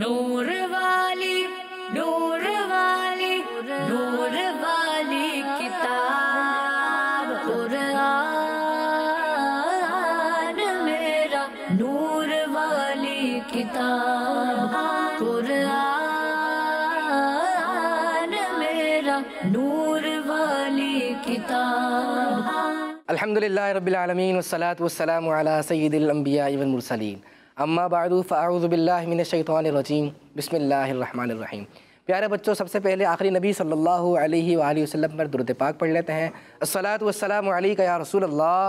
नूर वाली नूर वाली नूर वाली किताब कुरान मेरा नूर वाली किताब कुरान मेरा नूर वाली किताब अलहमदिल्ला रबालमीन वसलात वसलाम सैदिलम्बिया इवन मुरसलीन अम्मा बारूफ़ाउज़बिल्लिनशैतरजीम बसमीम प्यारे बच्चों सबसे पहले आखिरी नबी सल्लल्लाहु अलैहि वसल्लम पर दुरुद पाक पढ़ लेते हैं असलात या रसूल अल्लाह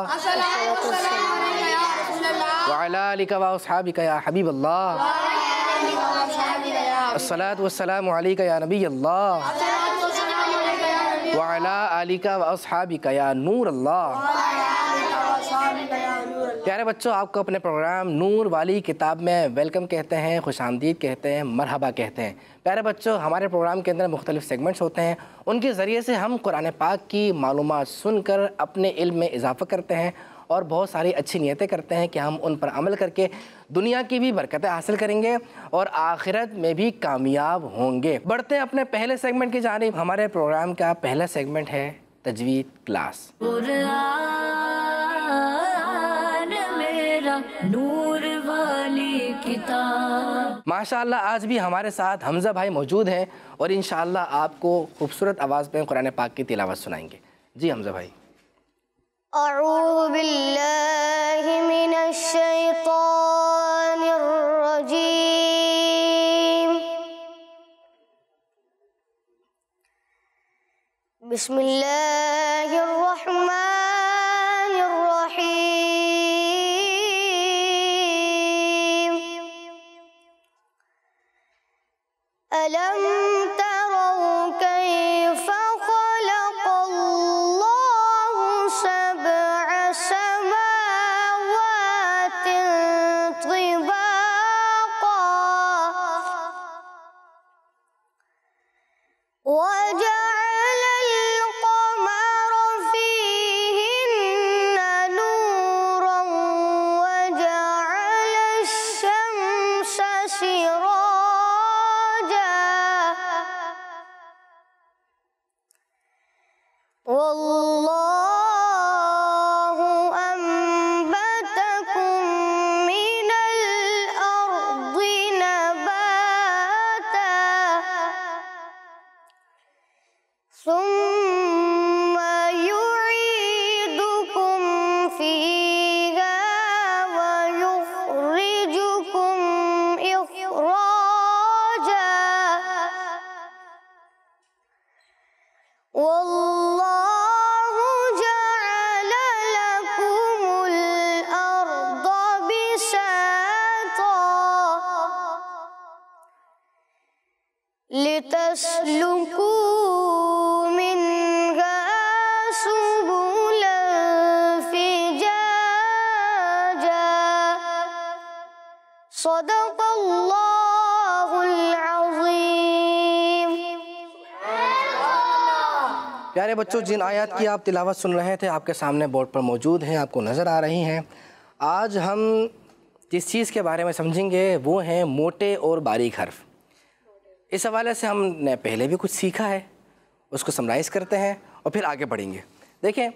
या हबीब अल्लाह असलात या नबी अल्लाह वाला अली वसहाबिका या नूर अल्लाह प्यारे बच्चों आपको अपने प्रोग्राम नूर वाली किताब में वेलकम कहते हैं खुश आमदीद कहते हैं मरहबा कहते हैं प्यारे बच्चों हमारे प्रोग्राम के अंदर मुख्तलिफ सेगमेंट्स होते हैं उनके ज़रिए से हम कुरान पाक की मालूम सुनकर अपने इल्म में इजाफा करते हैं और बहुत सारी अच्छी नीयतें करते हैं कि हम उन पर अमल करके दुनिया की भी बरकतें हासिल करेंगे और आखिरत में भी कामयाब होंगे बढ़ते हैं अपने पहले सेगमेंट की जानब हमारे प्रोग्राम का पहला सेगमेंट है तजवीज़ क्लास नूर वाली किताब माशाल्लाह आज भी हमारे साथ हमजा भाई मौजूद हैं और इन आपको खूबसूरत आवाज़ में कुरान पाक की तिलावत सुनाएंगे जी हमजा भाई الرحمن प्यारे बच्चों जिन आयत की आप तिलावत सुन रहे थे आपके सामने बोर्ड पर मौजूद हैं आपको नज़र आ रही हैं आज हम जिस चीज़ के बारे में समझेंगे वो हैं मोटे और बारीक हर्फ इस हवाले से हमने पहले भी कुछ सीखा है उसको समराइज़ करते हैं और फिर आगे बढ़ेंगे देखें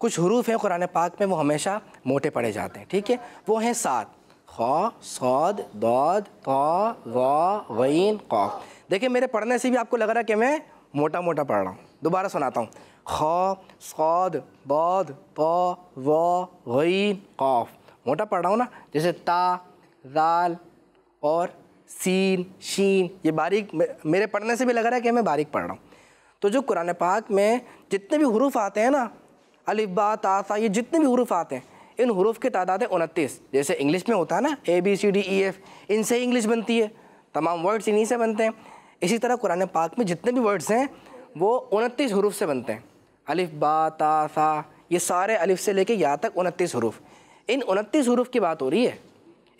कुछ हरूफ हैं कुरान पाक में वो हमेशा मोटे पड़े जाते हैं ठीक है वो हैं सात खौ सौद दौद तो गौ कौ देखिए मेरे पढ़ने से भी आपको लग रहा है कि मैं मोटा मोटा पढ़ रहा हूँ दोबारा सुनाता हूँ ख सौद बौद प व गई कौफ मोटा पढ़ रहा हूँ ना जैसे ता दाल और सीन शीन ये बारीक मेरे पढ़ने से भी लग रहा है कि मैं बारीक पढ़ रहा हूँ तो जो कुरान पाक में जितने भी हरूफ आते हैं ना अलिबा तासा ये जितने भी हरूफ आते हैं इन हरूफ की तादाद है उनतीस जैसे इंग्लिश में होता है ना A B C D E F इनसे ही इंग्लिश बनती है तमाम वर्ड्स इन्हीं से बनते हैं इसी तरह कुरान पाक में जितने भी वर्ड्स हैं वो उनतीस हरूफ से बनते हैं अलिफ बा ता सा ये सारे अलिफ से लेके यहाँ तक उनतीस हरूफ इन उनतीस हरूफ की बात हो रही है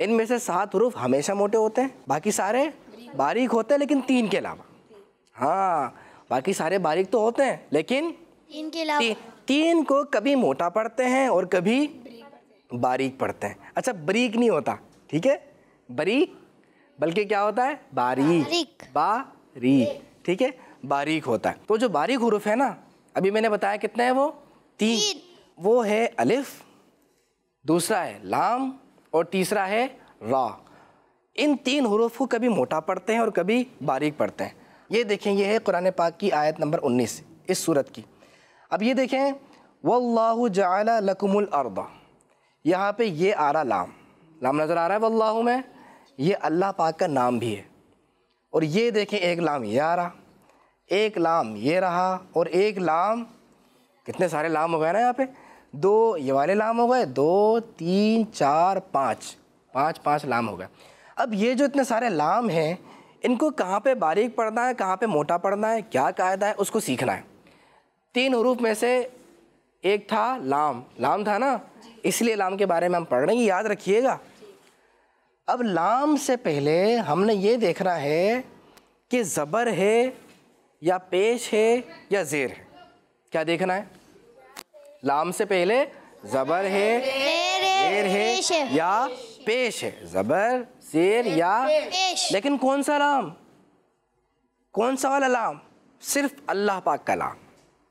इन में से सात हरूफ हमेशा मोटे होते हैं बाकी सारे बारीक होते हैं लेकिन तीन के अलावा हाँ बाकी सारे बारीक तो होते हैं लेकिन तीन के अलावा ती, तीन को कभी मोटा पढ़ते हैं और कभी बारीक पढ़ते हैं अच्छा बरीक नहीं होता ठीक है बरीक बल्कि क्या होता है बारीक बारीक ठीक है बारीक होता है तो जो बारीक हरूफ है ना अभी मैंने बताया कितने हैं वो तीन।, वो है अलिफ दूसरा है लाम और तीसरा है रा इन तीन हरूफ को कभी मोटा पढ़ते हैं और कभी बारीक पढ़ते हैं ये देखें ये है कुरान पाक की आयत नंबर 19 इस सूरत की अब ये देखें वल्लाहु जला लकुमुल अर्दा यहाँ पे ये आ रहा लाम लाम नज़र आ रहा है वल्लाहु में ये अल्लाह पाक का नाम भी है और ये देखें एक लाम ये आ रहा एक लाम ये रहा और एक लाम कितने सारे लाम हो गए ना यहाँ पे दो ये वाले लाम हो गए दो तीन चार पाँच पाँच पाँच लाम हो गए अब ये जो इतने सारे लाम हैं इनको कहाँ पे बारीक पढ़ना है कहाँ पे मोटा पढ़ना है क्या कायदा है उसको सीखना है तीन हरूफ में से एक था लाम लाम था ना इसलिए लाम के बारे में हम पढ़ रहे हैं याद रखिएगा अब लाम से पहले हमने ये देखना है कि ज़बर है या पेश है या ज़ेर है क्या देखना है लाम से पहले ज़बर है ज़ेर है या पेश है ज़बर ज़ेर या पेश लेकिन कौन सा लाम कौन सा वाला लाम सिर्फ अल्लाह पाक का लाम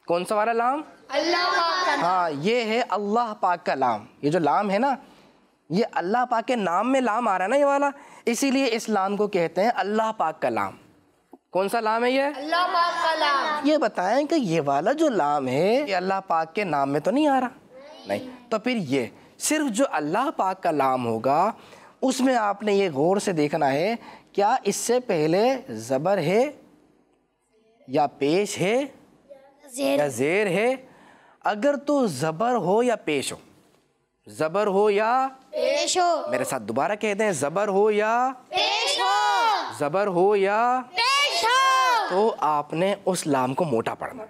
कौन सा वाला लाम अल्लाह पाक का हाँ ये है अल्लाह पाक का लाम ये जो लाम है ना ये अल्लाह पाक के नाम में लाम आ रहा है ना ये वाला इसीलिए इस लाम को कहते हैं अल्लाह पाक का लाम कौन सा लाम है ये अल्लाह पाक का लाम ये बताएं कि ये वाला जो लाम है ये अल्लाह पाक के नाम में तो नहीं आ रहा नहीं, नहीं। तो फिर ये सिर्फ जो अल्लाह पाक का लाम होगा उसमें आपने ये गौर से देखना है क्या इससे पहले ज़बर है या पेश है जेर। या जेर है अगर तो ज़बर हो या पेश हो ज़बर हो या पेश हो मेरे साथ दोबारा कह दें ज़बर हो या पेश हो ज़बर हो या पेश तो आपने उस लाम को मोटा पढ़ना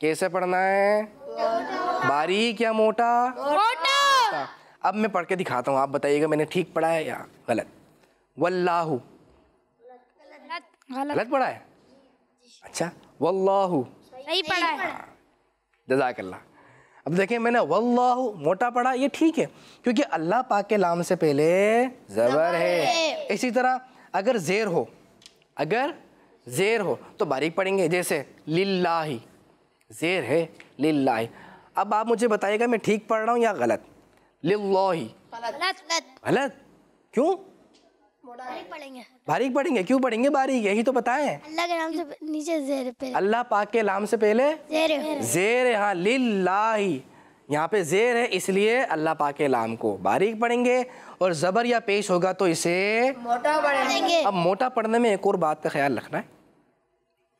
कैसे पढ़ना है बारीक या मोटा मोटा अब मैं पढ़ के दिखाता हूँ आप बताइएगा मैंने ठीक पढ़ा है या गलत वल्लाहु गलत पढ़ा है अच्छा वल्लाहू सही पढ़ा है हाँ, जजाकल्ला अब देखें मैंने वल्लाहु मोटा पढ़ा ये ठीक है क्योंकि अल्लाह पाक के लाम से पहले ज़बर है इसी तरह अगर ज़ेर हो अगर जेर हो तो बारीक पढ़ेंगे जैसे लिल्लाही जेर है लिल्लाही अब आप मुझे बताइएगा मैं ठीक पढ़ रहा हूँ या गलत लिल्लाही गलत गलत क्यों बारीक पढ़ेंगे बारीक पढ़ेंगे क्यों पढ़ेंगे बारीक यही तो बताए अल्लाह के नाम से नीचे जेर पे अल्लाह पाक के नाम से पहले जेर जेर हाँ लिल्लाही यहाँ पे ज़ेर है इसलिए अल्लाह पा के लाम को बारीक पढ़ेंगे और ज़बर या पेश होगा तो इसे मोटा पढ़ेंगे अब मोटा पढ़ने में एक और बात का ख्याल रखना है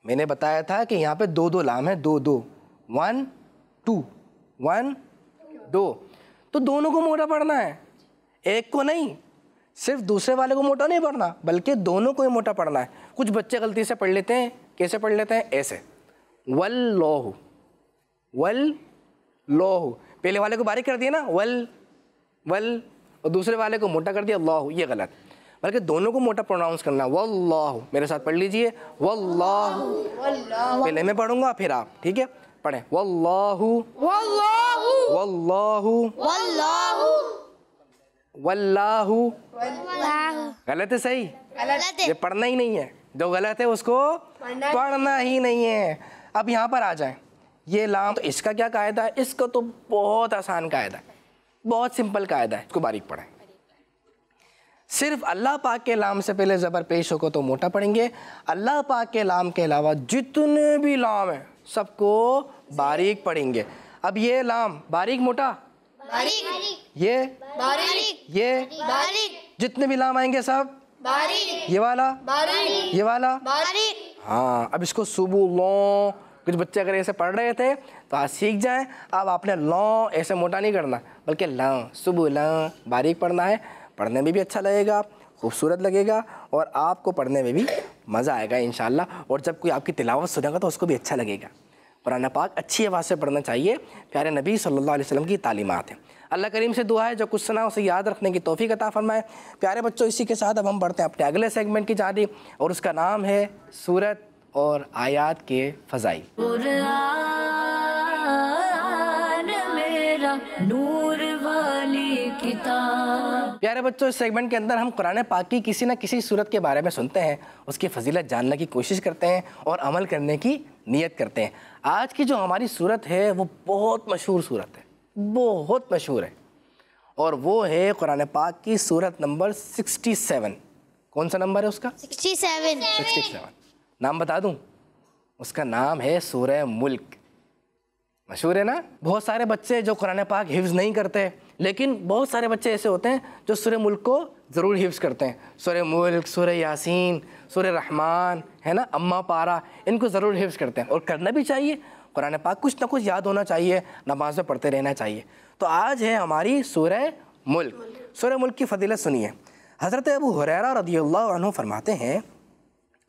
मैंने बताया था कि यहाँ पे दो दो लाम है दो दो वन टू वन दो तो दोनों को मोटा पढ़ना है एक को नहीं सिर्फ दूसरे वाले को मोटा नहीं पढ़ना बल्कि दोनों को ही मोटा पढ़ना है कुछ बच्चे गलती से पढ़ लेते हैं कैसे पढ़ लेते हैं ऐसे वल लोह वल लोह पहले वाले को बारीक कर दिया ना वल वल और दूसरे वाले को मोटा कर दिया लोह ये गलत बल्कि दोनों को मोटा प्रोनाउंस करना वल्लाह मेरे साथ पढ़ लीजिए वल्लाह पहले मैं पढ़ूंगा फिर आप ठीक है पढ़ें वल्लाहु वल्लाहु वल्लाहु वल्लाहु वल्लाहु गलत है सही गलत है ये पढ़ना ही नहीं है जो गलत है उसको पढ़ना ही नहीं है अब यहाँ पर आ जाएं ये लाम तो इसका क्या कायदा है इसका तो बहुत आसान कायदा है बहुत सिंपल कायदा है इसको बारीक पढ़ें सिर्फ अल्लाह पाक के लाम से पहले ज़बर पेश को तो मोटा पढ़ेंगे अल्लाह पाक के लाम के अलावा जितने भी लाम हैं सबको बारीक पढ़ेंगे अब ये लाम बारीक मोटा बारीक ये बारीक ये बारीक जितने भी लाम आएंगे सब बारीक ये वाला बारीक ये वाला बारीक हाँ अब इसको सुबह कुछ बच्चे अगर ऐसे पढ़ रहे थे तो आज सीख जाएं अब आपने लौ ऐसे मोटा नहीं करना बल्कि लौ सुबह लौ बारीक पढ़ना है पढ़ने में भी अच्छा लगेगा खूबसूरत लगेगा और आपको पढ़ने में भी मज़ा आएगा इन और जब कोई आपकी तिलावत सुनेगा तो उसको भी अच्छा लगेगा कुरान पाक अच्छी आवाज़ से पढ़ना चाहिए प्यारे नबी सल्लल्लाहु अलैहि वसल्लम की तालीमत है अल्लाह करीम से दुआ है जो कुछ सुना उसे याद रखने की तोफ़ी का फरमाए प्यारे बच्चों इसी के साथ अब हम पढ़ते हैं अपने अगले सेगमेंट की जानी और उसका नाम है सूरत और आयात के फजाई प्यारे बच्चों इस सेगमेंट के अंदर हम कुरान पाक की किसी न किसी सूरत के बारे में सुनते हैं उसकी फजीलत जानने की कोशिश करते हैं और अमल करने की नीयत करते हैं आज की जो हमारी सूरत है वो बहुत मशहूर सूरत है बहुत मशहूर है और वो है कुरान पाक की सूरत नंबर 67 कौन सा नंबर है उसका 67 67 नाम बता दूँ उसका नाम है सूर्य मुल्क मशहूर है ना बहुत सारे बच्चे जो कुरान पाक हिफ्ज़ नहीं करते लेकिन बहुत सारे बच्चे ऐसे होते हैं जो सूर्य मुल्क को ज़रूर हिफ्ज़ करते हैं सूर्य मुल्क सूर्य यासीन सूर्य रहमान है ना अम्मा पारा इनको ज़रूर हिफ्ज़ करते हैं और करना भी चाहिए कुरान पाक कुछ ना कुछ याद होना चाहिए नमाज में पढ़ते रहना चाहिए तो आज है हमारी सूर्य मुल्क सूर्य मुल्क की फ़दीलत सुनिए हज़रत अबू हुररा रदी फरमाते हैं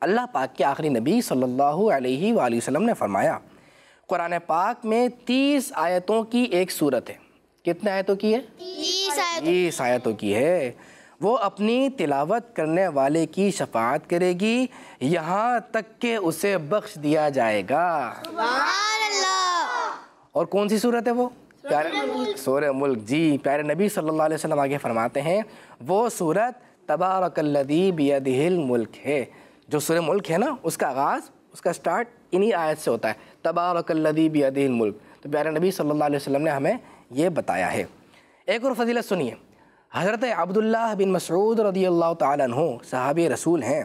अल्लाह पाक के आखिरी नबी सल्लल्लाहु अलैहि वसल्लम ने फरमाया कुरान पाक में तीस आयतों की एक सूरत है कितने आयतों की है तीस आयतों की है वो अपनी तिलावत करने वाले की शफात करेगी यहाँ तक के उसे बख्श दिया जाएगा और कौन सी सूरत है वो प्यारे सोर मुल्क जी प्यारे नबी सल्लल्लाहु अलैहि वसल्लम आगे फरमाते हैं वो सूरत तबारकल्लदी बियदिल मुल्क है जो सुर मुल्क है ना उसका आगाज़ उसका स्टार्ट इन्हीं आयत से होता है तबारकल्लदी बियदिल मुल्क तो प्यारे नबी सल्लल्लाहु अलैहि वसल्लम ने हमें ये बताया है एक और फजीलत सुनिए हज़रत अब्दुल्ला बिन मसरूद रदी अल्लाह तु साहब रसूल हैं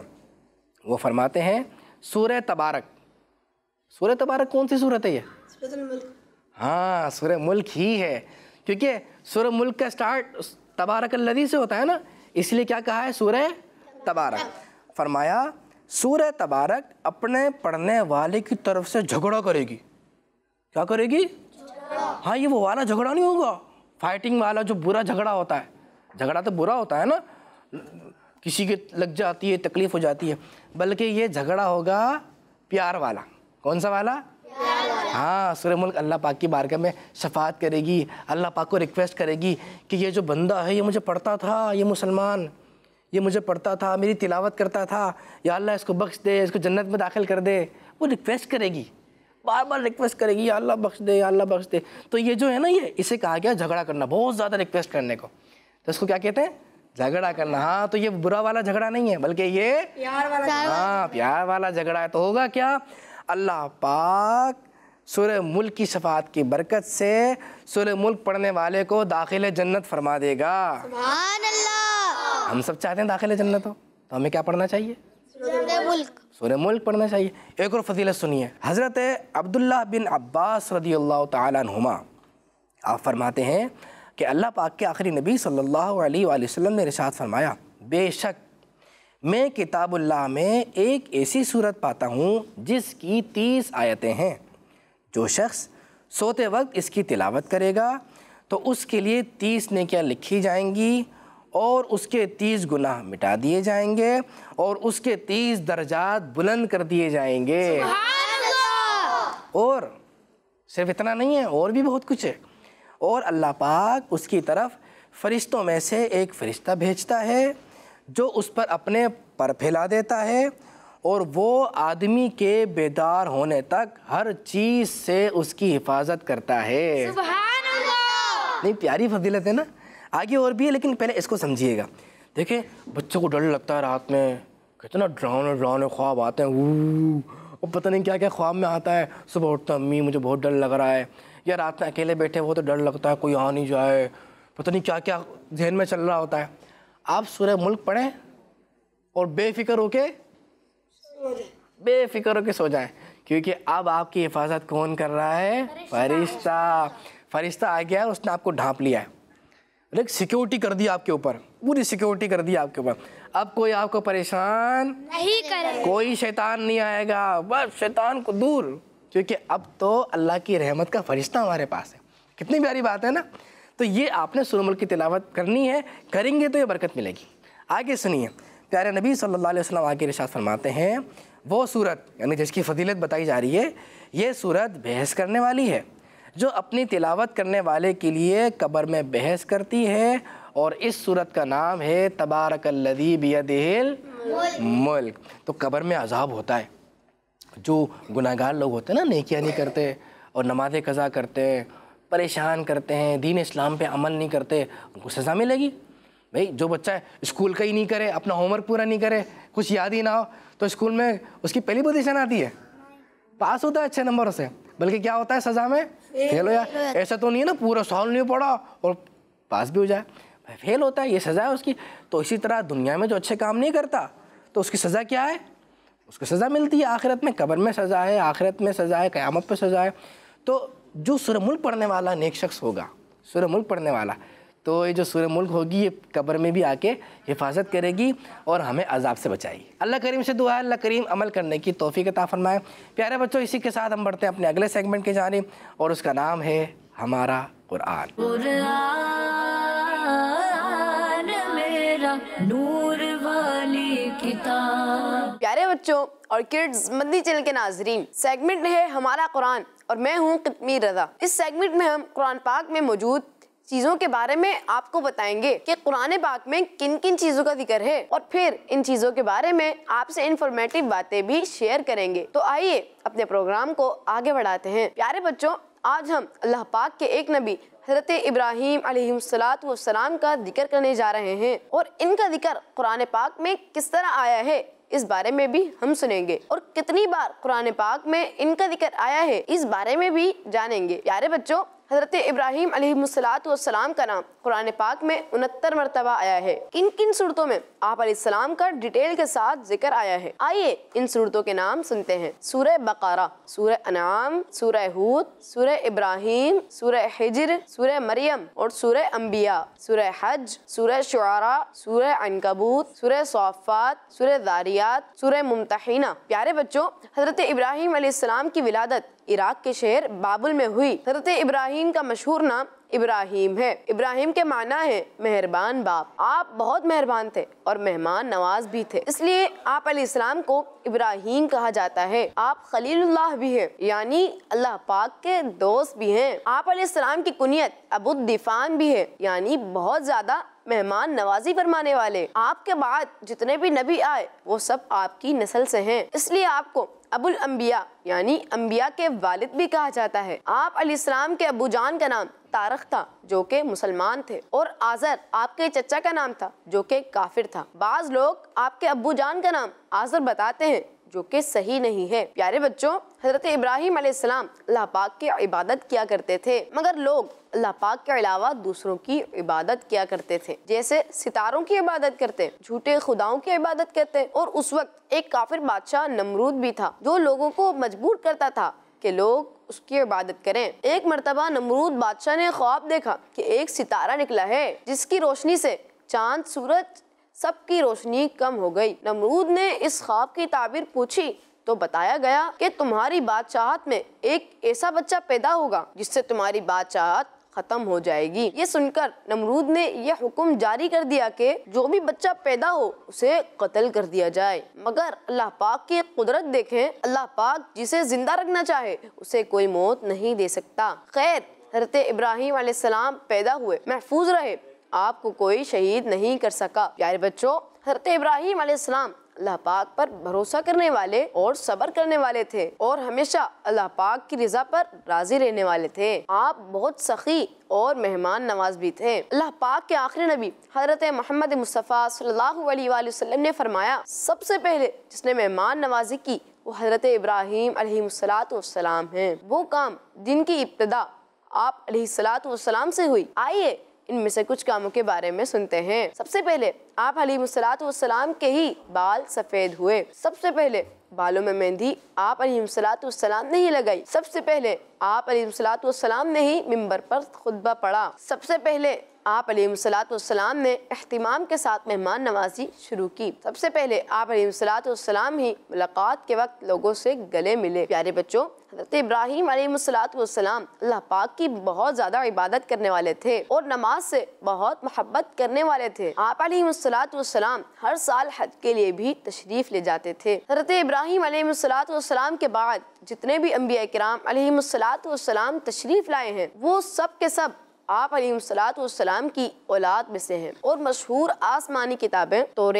वो फरमाते हैं सूर तबारक सूर तबारक कौन सी सूरत है ये हाँ सूर मुल्क ही है क्योंकि सूर मुल्क का स्टार्ट तबारक लदी से होता है ना इसलिए क्या कहा है सूर तबारक फरमाया सूर्य तबारक अपने पढ़ने वाले की तरफ से झगड़ा करेगी क्या करेगी हाँ ये वो वाला झगड़ा नहीं होगा फाइटिंग वाला जो बुरा झगड़ा होता है झगड़ा तो बुरा होता है ना किसी के लग जाती है तकलीफ हो जाती है बल्कि ये झगड़ा होगा प्यार वाला कौन सा वाला हाँ सूर्य मुल्क अल्लाह पाक की बारगाह में शफात करेगी अल्लाह पाक को रिक्वेस्ट करेगी कि ये जो बंदा है ये मुझे पढ़ता था ये मुसलमान ये मुझे पढ़ता था मेरी तिलावत करता था या अल्लाह इसको बख्श दे इसको जन्नत में दाखिल कर दे वो रिक्वेस्ट करेगी बार बार रिक्वेस्ट करेगी या अल्लाह बख्श दे या अल्लाह बख्श दे तो ये जो है ना ये इसे कहा गया झगड़ा करना बहुत ज़्यादा रिक्वेस्ट करने को तो इसको क्या कहते हैं झगड़ा करना हाँ तो ये बुरा वाला झगड़ा नहीं है बल्कि ये प्यार वाला हाँ प्यार वाला झगड़ा है तो होगा क्या अल्लाह पाक सुर मुल्क की शफात की बरकत से सुर मुल्क पढ़ने वाले को दाखिल जन्नत फरमा देगा अल्लाह हम सब चाहते हैं दाखिले जन्नत हो तो हमें क्या पढ़ना चाहिए सूर्य मुल्क पढ़ना चाहिए एक और फजीलत सुनिए हज़रत अब्दुल्ला बिन अब्बास रदी अल्लाह तुमा आप फरमाते हैं कि अल्लाह पाक के आखिरी नबी सल्लल्लाहु अलैहि वसल्लम ने रिशात फरमाया बेशक मैं किताबुल्लाह में एक ऐसी सूरत पाता हूँ जिसकी तीस आयतें हैं जो शख्स सोते वक्त इसकी तिलावत करेगा तो उसके लिए तीस नेकियाँ लिखी जाएंगी और उसके तीस गुनाह मिटा दिए जाएंगे और उसके तीस दर्जात बुलंद कर दिए जाएंगे और सिर्फ इतना नहीं है और भी बहुत कुछ है और अल्लाह पाक उसकी तरफ फरिश्तों में से एक फ़रिश्ता भेजता है जो उस पर अपने पर फैला देता है और वो आदमी के बेदार होने तक हर चीज़ से उसकी हिफाजत करता है नहीं प्यारी फजीलत है ना आगे और भी है लेकिन पहले इसको समझिएगा देखिए बच्चों को डर लगता है रात में कितना डरावने डरावने ख्वाब आते हैं वो पता नहीं क्या क्या ख्वाब में आता है सुबह उठता अम्मी मुझे बहुत डर लग रहा है या रात में अकेले बैठे हो तो डर लगता है कोई आ नहीं जाए पता नहीं क्या क्या जहन में चल रहा होता है आप सूर्य मुल्क पढ़ें और बेफिक्र होके बेफिक्र होके सो जाएं क्योंकि अब आपकी हिफाजत कौन कर रहा है फरिश्ता फरिश्ता आ गया है उसने आपको ढांप लिया है लाइक सिक्योरिटी कर दी आपके ऊपर पूरी सिक्योरिटी कर दी आपके ऊपर अब कोई आपको परेशान नहीं करे कोई शैतान नहीं आएगा बस शैतान को दूर क्योंकि अब तो अल्लाह की रहमत का फरिश्ता हमारे पास है कितनी प्यारी बात है ना तो ये आपने सुरमल की तिलावत करनी है करेंगे तो ये बरकत मिलेगी आगे सुनिए प्यारे नबी सल्लल्लाहु अलैहि वसल्लम आगे रिशात फरमाते हैं वो सूरत यानी जिसकी फजीलत बताई जा रही है ये सूरत बहस करने वाली है जो अपनी तिलावत करने वाले के लिए कब्र में बहस करती है और इस सूरत का नाम है तबारक बियदिल मुल्क तो कब्र में अजाब होता है जो गुनागार लोग होते हैं ना नकिया नहीं करते और नमाज कज़ा करते हैं परेशान करते हैं दीन इस्लाम पे अमल नहीं करते उनको सज़ा मिलेगी भाई जो बच्चा स्कूल का ही नहीं करे अपना होमवर्क पूरा नहीं करे कुछ याद ही ना हो तो स्कूल में उसकी पहली पोजिशन आती है पास होता है अच्छे नंबर से बल्कि क्या होता है सजा में फेल हो जाए ऐसा तो नहीं है ना पूरा सॉल्व नहीं पड़ा और पास भी हो जाए फेल होता है ये सज़ा है उसकी तो इसी तरह दुनिया में जो अच्छे काम नहीं करता तो उसकी सज़ा क्या है उसको सज़ा मिलती है आखिरत में कबर में सज़ा है आखिरत में सज़ा है क़्यामत पर सज़ा है तो जो सुरमुल पढ़ने वाला नेक शख्स होगा सुरमुल पढ़ने वाला तो ये जो सूर्य मुल्क होगी ये कब्र में भी आके हिफाजत करेगी और हमें अजाब से बचाएगी अल्लाह करीम से दुआ है अल्लाह करीम अमल करने की तोहफ़ी का ताफरमाए प्यारे बच्चों इसी के साथ हम बढ़ते हैं अपने अगले सेगमेंट के जाने और उसका नाम है हमारा कुरान नूर वाली किताब प्यारे बच्चों और किड्स मंदी चैनल के नाजरीन सेगमेंट है हमारा कुरान और मैं हूँ कितमी रजा इस सेगमेंट में हम कुरान पाक में मौजूद चीज़ों के बारे में आपको बताएंगे कि कुरान पाक में किन किन चीज़ों का जिक्र है और फिर इन चीज़ों के बारे में आपसे इन्फॉर्मेटिव बातें भी शेयर करेंगे तो आइए अपने प्रोग्राम को आगे बढ़ाते हैं प्यारे बच्चों आज हम अल्लाह पाक के एक नबी हजरत इब्राहिम सलाम का जिक्र करने जा रहे हैं और इनका जिक्र कुरान पाक में किस तरह आया है इस बारे में भी हम सुनेंगे और कितनी बार कुरान पाक में इनका जिक्र आया है इस बारे में भी जानेंगे प्यारे बच्चों हज़रत इब्राहिम अलीसलाम का नाम कुरान पाक में उनहत्तर मरतबा आया है किन किन सूरतों में आप सलाम का डिटेल के साथ जिक्र आया है आइए इन सूरतों के नाम सुनते हैं सूर्य बकारा सूर्य अनाम सूर्य हूत सूर्य इब्राहिम सूर्य हिजर सूर्य मरियम और सूर्य अम्बिया सूर्य हज सूर्य शुरा सूर्य अनकबूत सूर्य सोफात सूर्य दारियात सूर्य मुमतना प्यारे बच्चों हजरत इब्राहिम की विलादत इराक के शहर बाबुल में हुई हजरत इब्राहिम का मशहूर नाम इब्राहिम है इब्राहिम के माना है मेहरबान बाप आप बहुत मेहरबान थे और मेहमान नवाज भी थे इसलिए आप इस्लाम को इब्राहिम कहा जाता है आप खलीलुल्लाह भी हैं यानी अल्लाह पाक के दोस्त भी हैं आप इस्लाम की कुनियत अबुद्दीफान भी है यानी बहुत ज्यादा मेहमान नवाजी फरमाने वाले आपके बाद जितने भी नबी आए वो सब आपकी नस्ल से हैं इसलिए आपको अबुल अम्बिया यानी अम्बिया के वालिद भी कहा जाता है आप अलीस्लाम के अबू जान का नाम तारक था जो के मुसलमान थे और आजर आपके चचा का नाम था जो के काफिर था बाज लोग आपके अबू जान का नाम आजर बताते हैं जो कि सही नहीं है प्यारे बच्चों हजरत इब्राहिम अलैहिस्सलाम अल्लाह पाक की इबादत किया करते थे मगर लोग अल्लाह पाक के अलावा दूसरों की इबादत किया करते थे जैसे सितारों की इबादत करते झूठे खुदाओं की इबादत करते और उस वक्त एक काफिर बादशाह नमरूद भी था जो लोगों को मजबूर करता था के लोग उसकी इबादत करें एक मरतबा नमरूद बादशाह ने ख्वाब देखा कि एक सितारा निकला है जिसकी रोशनी से चांद सूरज सबकी रोशनी कम हो गई नमरूद ने इस ख्वाब की ताबीर पूछी तो बताया गया कि तुम्हारी बादशाहत में एक ऐसा बच्चा पैदा होगा जिससे तुम्हारी बादशाहत खत्म हो जाएगी ये सुनकर नमरूद ने यह हुक्म जारी कर दिया कि जो भी बच्चा पैदा हो उसे कत्ल कर दिया जाए मगर अल्लाह पाक की कुदरत देखें अल्लाह पाक जिसे जिंदा रखना चाहे उसे कोई मौत नहीं दे सकता खैर हरत इब्राहिम सलाम पैदा हुए महफूज रहे आपको कोई शहीद नहीं कर सका प्यारे बच्चों हरत इब्राहिम आसमाम अल्लाह पाक पर भरोसा करने वाले और सबर करने वाले थे और हमेशा अल्लाह पाक की रजा पर राजी रहने वाले थे आप बहुत सखी और मेहमान नवाज भी थे अल्लाह पाक के आखिरी नबी हजरत मोहम्मद मुस्तफ़ा सल्लल्लाहु अलैहि वसल्लम ने फरमाया सबसे पहले जिसने मेहमान नवाजी की वो हजरत इब्राहिम सलाम है वो काम जिनकी इब्तदा आप सलाम से हुई आइए इनमें से कुछ कामों के बारे में सुनते हैं सबसे पहले आप हलीम के ही बाल सफेद हुए सबसे पहले बालों में मेहंदी आप सलाम ने ही लगाई सबसे पहले आप सलाम ने ही मिंबर पर खुतबा पढ़ा सबसे पहले आप सलाम ने अहतमाम के साथ मेहमान नवाजी शुरू की सबसे पहले आप सलाम ही मुलाकात के वक्त लोगों से गले मिले प्यारे बच्चों हज़रत इब्राहिम अलैहिस्सलाम अल्लाह पाक की बहुत ज़्यादा इबादत करने वाले थे और नमाज से बहुत मोहब्बत करने वाले थे आप अलैहिस्सलाम हर साल हज के लिए भी तशरीफ़ ले जाते थे हज़रत इब्राहिम अलैहिस्सलाम के बाद जितने भी अम्बिया कराम अलैहिस्सलाम तशरीफ़ लाए हैं वो सब के सब आप सलाम की औलाद में से हैं और मशहूर आसमानी किताबें तो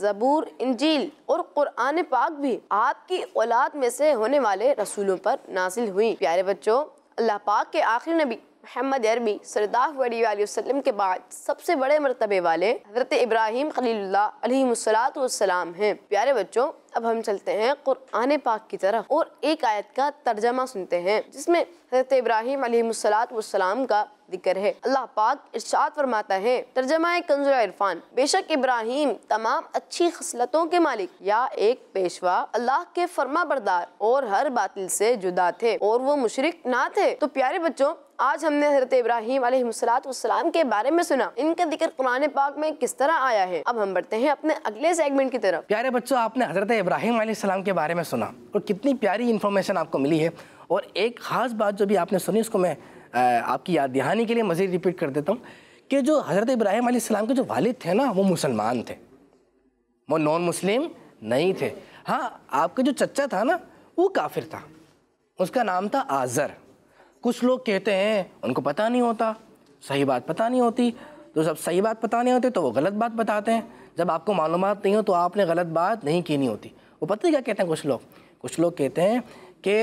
जबूर इंजील और कुरान पाक भी आपकी औलाद में से होने वाले रसूलों पर नासिल हुई प्यारे बच्चों अल्लाह पाक के आखिरी नबी महमद अरबी सरदार वसलम के बाद सबसे बड़े मरतबे वाले हज़रत इब्राहिम खलील्लासलाम हैं प्यारे बच्चों अब हम चलते हैं कुरान पाक की तरफ और एक आयत का तर्जमा सुनते हैं जिसमें हज़रत इब्राहिम अलीसलाम का जिक्र है अल्लाह पाक इर्शाद फरमाता है तर्जमा कंजुरा इरफान बेशक इब्राहिम तमाम अच्छी खसलतों के मालिक या एक पेशवा अल्लाह के फर्मा बरदार और हर बातिल से जुदा थे और वो मुशरक ना थे तो प्यारे बच्चों आज हमने हजरत इब्राहिम अलैहिस्सलाम के बारे में सुना इनका जिक्र कुरान पाक में किस तरह आया है अब हम बढ़ते हैं अपने अगले सेगमेंट की तरफ प्यारे बच्चों आपने हजरत इब्राहिम अलैहिस्सलाम के बारे में सुना और कितनी प्यारी इन्फॉर्मेशन आपको मिली है और एक ख़ास बात जो भी आपने सुनी उसको मैं आपकी याद दहानी के लिए मज़ीद रिपीट कर देता हूँ कि जो हज़रत इब्राहिम आसमाम के जो वालिद थे ना वो मुसलमान थे वो नॉन मुस्लिम नहीं थे हाँ आपका जो चचा था ना वो काफिर था उसका नाम था आज़र कुछ लोग कहते हैं उनको पता नहीं होता सही बात पता नहीं होती तो जब सही बात पता नहीं होती तो वो गलत बात बताते हैं जब आपको मालूम नहीं हो तो आपने गलत बात नहीं की नहीं होती वो पता ही क्या कहते हैं कुछ लोग कुछ लोग कहते हैं कि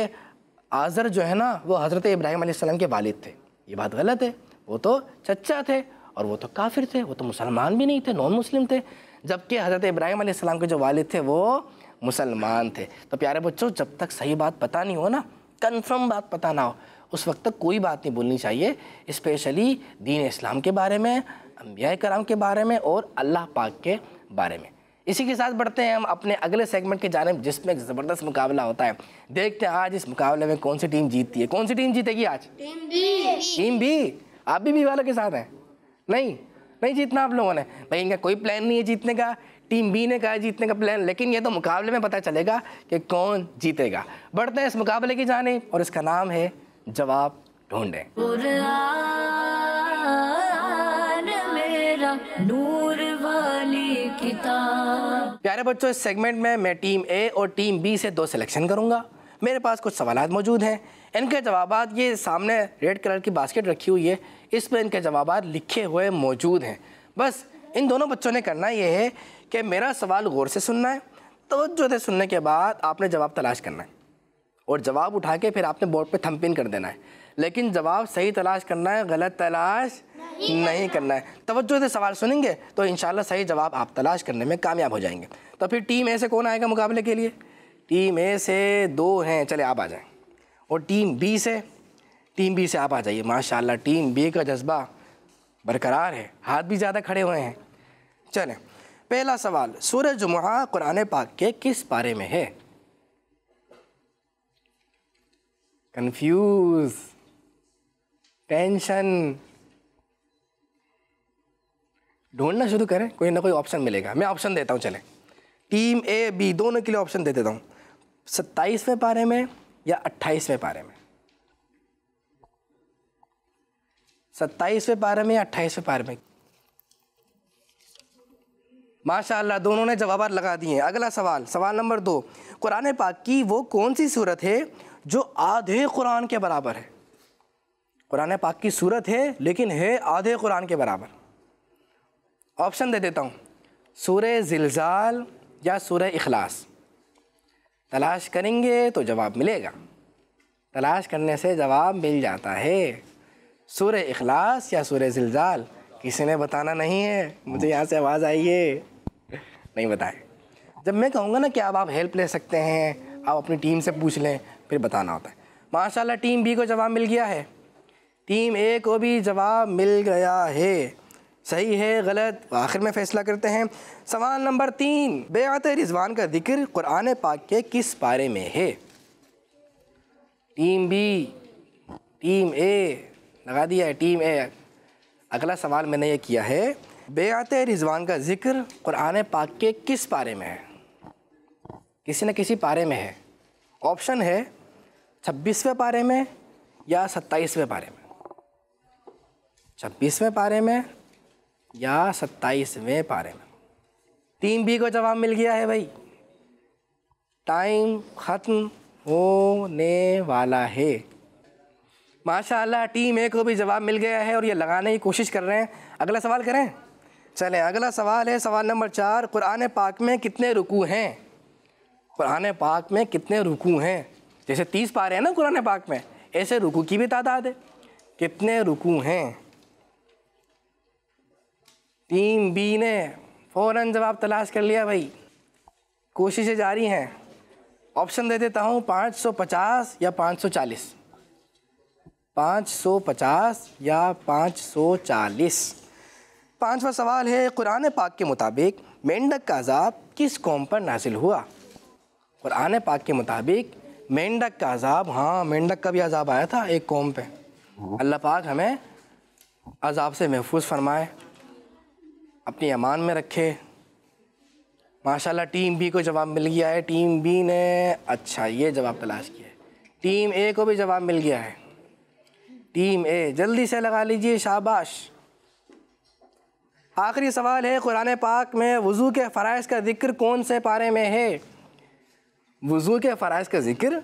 आज़र जो है ना वो हज़रत इब्राहिम आसम के वालिद थे ये बात गलत है वो तो चचा थे और वो तो काफिर थे वो तो मुसलमान भी नहीं थे नॉन मुस्लिम थे जबकि हज़रत इब्राहिम आसलम के जो वालिद थे वो मुसलमान थे तो प्यारे बच्चों जब तक सही बात पता नहीं हो ना कन्फर्म बात पता ना हो उस वक्त तक कोई बात नहीं बोलनी चाहिए इस्पेशली दीन इस्लाम के बारे में अम्बिया कराम के बारे में और अल्लाह पाक के बारे में इसी के साथ बढ़ते हैं हम अपने अगले सेगमेंट के जाने जिसमें एक ज़बरदस्त मुकाबला होता है देखते हैं आज इस मुकाबले में कौन सी टीम जीतती है कौन सी टीम जीतेगी आज टीम बी टीम बी आप भी बी वालों के साथ हैं नहीं नहीं जीतना आप लोगों ने भाई इनका कोई प्लान नहीं है जीतने का टीम बी ने कहा जीतने का प्लान लेकिन ये तो मुकाबले में पता चलेगा कि कौन जीतेगा बढ़ते हैं इस मुकाबले की जाने और इसका नाम है जवाब ढूंढें प्यारे बच्चों इस सेगमेंट में मैं टीम ए और टीम बी से दो सिलेक्शन करूंगा मेरे पास कुछ सवाल मौजूद हैं इनके जवाब ये सामने रेड कलर की बास्केट रखी हुई है इस पर इनके जवाब लिखे हुए मौजूद हैं बस इन दोनों बच्चों ने करना ये है कि मेरा सवाल गौर से सुनना है तो जो थे सुनने के बाद आपने जवाब तलाश करना है और जवाब उठा के फिर आपने बोर्ड पे थम्पिन कर देना है लेकिन जवाब सही तलाश करना है गलत तलाश नहीं, नहीं करना है तवज्जो से सवाल सुनेंगे तो इन सही जवाब आप तलाश करने में कामयाब हो जाएंगे तो फिर टीम ए से कौन आएगा मुकाबले के लिए टीम ए से दो हैं चले आप आ जाएँ और टीम बी से टीम बी से आप आ जाइए माशाल्लाह टीम बी का जज्बा बरकरार है हाथ भी ज़्यादा खड़े हुए हैं चलें पहला सवाल सूरज जुमा कुरान पाक के किस बारे में है कंफ्यूज टेंशन ढूंढना शुरू करें कोई ना कोई ऑप्शन मिलेगा मैं ऑप्शन देता हूँ चले टीम ए बी दोनों के लिए ऑप्शन दे देता हूँ सत्ताईसवें पारे में या अट्ठाईसवें पारे में सत्ताईसवें पारे में या अट्ठाईसवें पारे में माशाल्लाह दोनों ने जवाब लगा दिए अगला सवाल सवाल नंबर दो कुरान पाक की वो कौन सी सूरत है जो आधे कुरान के बराबर है कुरान पाक की सूरत है लेकिन है आधे कुरान के बराबर ऑप्शन दे देता हूँ सूर्य जिलजाल या सूर्य इखलास तलाश करेंगे तो जवाब मिलेगा तलाश करने से जवाब मिल जाता है सूर्य अखलास या सूर्य जिलजाल किसी ने बताना नहीं है मुझे यहाँ से आवाज़ आई है नहीं बताए जब मैं कहूँगा ना कि अब आप हेल्प ले सकते हैं आप अपनी टीम से पूछ लें फिर बताना होता है माशाल्लाह टीम बी को जवाब मिल गया है टीम ए को भी जवाब मिल गया है सही है गलत आखिर में फ़ैसला करते हैं सवाल नंबर तीन बेअत रिजवान का जिक्र कुरान पाक के किस पारे में है टीम बी टीम ए लगा दिया है टीम ए अगला सवाल मैंने ये किया है बेअत रिजवान का जिक्र कुरान पाक के किस पारे में है किसी न किसी पारे में है ऑप्शन है छब्बीसवें पारे में या सत्ताईसवें पारे में छब्बीसवें पारे में या सत्ताईसवें पारे में तीन बी को जवाब मिल गया है भाई टाइम ख़त्म होने वाला है माशाल्लाह टीम ए को भी जवाब मिल गया है और ये लगाने की कोशिश कर रहे हैं अगला सवाल करें चलें अगला सवाल है सवाल नंबर चार कुरान पाक में कितने रुकू हैं कुरान पाक में कितने रुकू हैं जैसे तीस पारे हैं ना कुरान पाक में ऐसे रुकू की भी तादाद है कितने रुकू हैं टीम बी ने फ़ौर जवाब तलाश कर लिया भाई कोशिशें जारी हैं ऑप्शन दे देता हूँ 550 या 540 550 या 540 पांचवा सवाल है कुरान पाक के मुताबिक मेंढक का अजाब किस कौम पर नाजिल हुआ और आने पाक के मुताबिक मेंढक का अजाब हाँ मेंढक का भी अजाब आया था एक कौम पे अल्लाह पाक हमें अजाब से महफूज फरमाए अपनी अमान में रखे माशाल्लाह टीम बी को जवाब मिल गया है टीम बी ने अच्छा ये जवाब तलाश किया है टीम ए को भी जवाब मिल गया है टीम ए जल्दी से लगा लीजिए शाबाश आखिरी सवाल है कुरान पाक में वज़ू के फ़राइज़ का जिक्र कौन से पारे में है वज़ू के फ़राज़ का ज़िक्र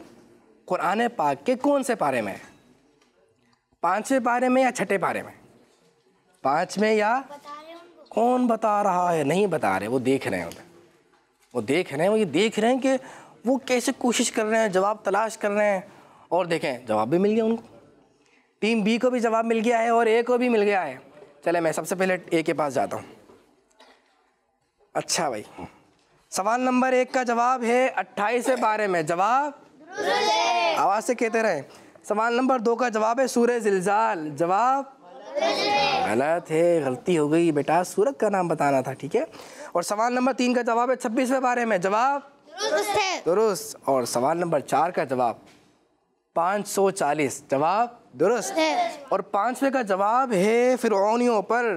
कुरान पाक के कौन से पारे में है पाँचवें पारे में या छठे पारे में पाँच में या कौन बता रहा है नहीं बता रहे वो देख रहे हैं वो देख रहे हैं वो ये देख रहे हैं कि वो कैसे कोशिश कर रहे हैं जवाब तलाश कर रहे हैं और देखें जवाब भी मिल गया उनको टीम बी को भी जवाब मिल गया है और ए को भी मिल गया है चले मैं सबसे पहले ए के पास जाता हूँ अच्छा भाई सवाल नंबर एक का जवाब है अट्ठाईस के बारे में जवाब आवाज से कहते रहे सवाल नंबर दो का जवाब है सूरज जिलजाल जवाब गलत है गलती हो गई बेटा सूरत का नाम बताना था ठीक है और सवाल नंबर तीन का जवाब है छब्बीसवें बारे में जवाब दुरुस्त और सवाल नंबर चार का जवाब पाँच सौ चालीस जवाब दुरुस्त और पाँचवें का जवाब है फिर पर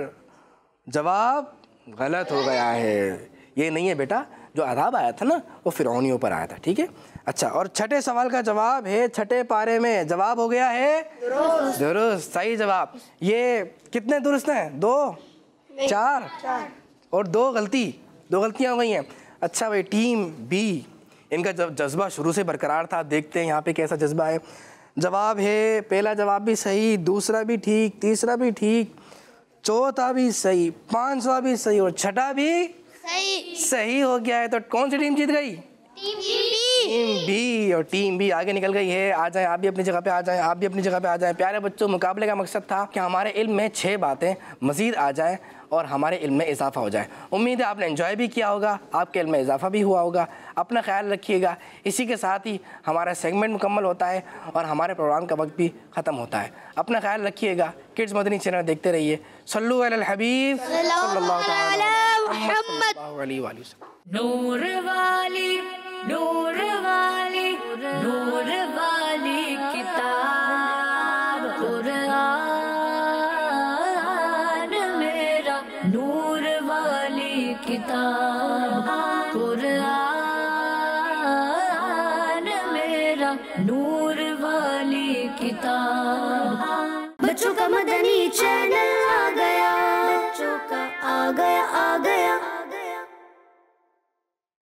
जवाब गलत हो गया है ये नहीं है बेटा जो आदाब आया था ना वो फ़िरौनियों पर आया था ठीक है अच्छा और छठे सवाल का जवाब है छठे पारे में जवाब हो गया है दुरुस्त सही जवाब ये कितने दुरुस्त हैं दो चार, और दो गलती दो गलतियाँ हो गई हैं अच्छा भाई टीम बी इनका जब जज्बा शुरू से बरकरार था देखते हैं यहाँ पे कैसा जज्बा है जवाब है पहला जवाब भी सही दूसरा भी ठीक तीसरा भी ठीक चौथा भी सही पाँचवा भी सही और छठा भी सही सही हो गया है तो कौन सी टीम जीत गई टीम टीम भी और टीम भी आगे निकल गई है आ जाए आप भी अपनी जगह पे आ जाए आप भी अपनी जगह पे आ जाए प्यारे बच्चों मुकाबले का मकसद था कि हमारे इल्म में छः बातें मज़ीद आ जाएँ और हमारे इल्म में इजाफा हो जाए उम्मीद है आपने इन्जॉय भी किया होगा आपके इल्म में इजाफा भी हुआ होगा अपना ख्याल रखिएगा इसी के साथ ही हमारा सेगमेंट मुकम्मल होता है और हमारे प्रोग्राम का वक्त भी ख़त्म होता है अपना ख्याल रखिएगा किड्स मदनी चैनल देखते रहिए सल्लु हबीब नूर वाली नूर वाले नूर वाले